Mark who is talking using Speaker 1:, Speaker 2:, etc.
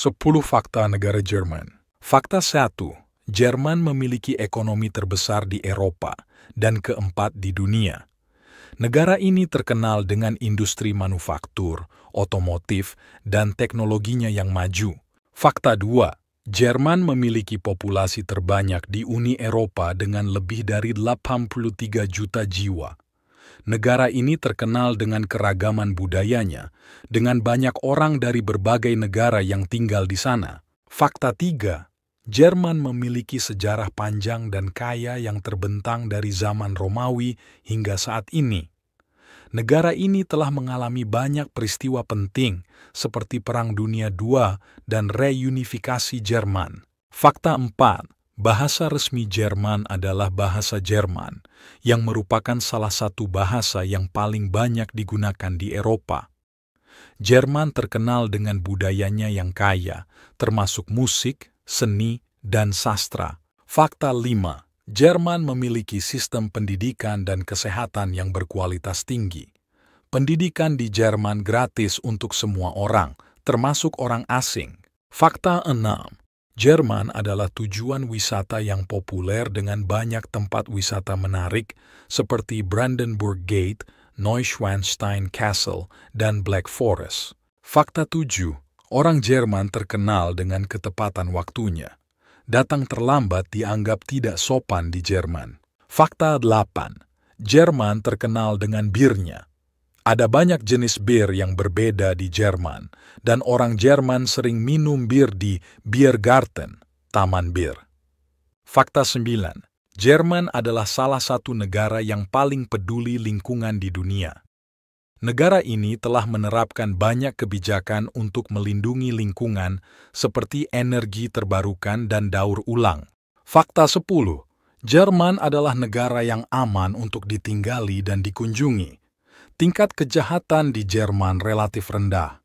Speaker 1: 10 Fakta Negara Jerman Fakta 1. Jerman memiliki ekonomi terbesar di Eropa dan keempat di dunia. Negara ini terkenal dengan industri manufaktur, otomotif, dan teknologinya yang maju. Fakta 2. Jerman memiliki populasi terbanyak di Uni Eropa dengan lebih dari 83 juta jiwa negara ini terkenal dengan keragaman budayanya, dengan banyak orang dari berbagai negara yang tinggal di sana. Fakta tiga, Jerman memiliki sejarah panjang dan kaya yang terbentang dari zaman Romawi hingga saat ini. Negara ini telah mengalami banyak peristiwa penting seperti Perang Dunia II dan reunifikasi Jerman. Fakta 4. Bahasa resmi Jerman adalah bahasa Jerman, yang merupakan salah satu bahasa yang paling banyak digunakan di Eropa. Jerman terkenal dengan budayanya yang kaya, termasuk musik, seni, dan sastra. Fakta 5. Jerman memiliki sistem pendidikan dan kesehatan yang berkualitas tinggi. Pendidikan di Jerman gratis untuk semua orang, termasuk orang asing. Fakta 6. Jerman adalah tujuan wisata yang populer dengan banyak tempat wisata menarik seperti Brandenburg Gate, Neuschwanstein Castle, dan Black Forest. Fakta tujuh, Orang Jerman terkenal dengan ketepatan waktunya. Datang terlambat dianggap tidak sopan di Jerman. Fakta delapan, Jerman terkenal dengan birnya. Ada banyak jenis bir yang berbeda di Jerman, dan orang Jerman sering minum bir di Biergarten, taman bir. Fakta 9. Jerman adalah salah satu negara yang paling peduli lingkungan di dunia. Negara ini telah menerapkan banyak kebijakan untuk melindungi lingkungan seperti energi terbarukan dan daur ulang. Fakta 10. Jerman adalah negara yang aman untuk ditinggali dan dikunjungi tingkat kejahatan di Jerman relatif rendah.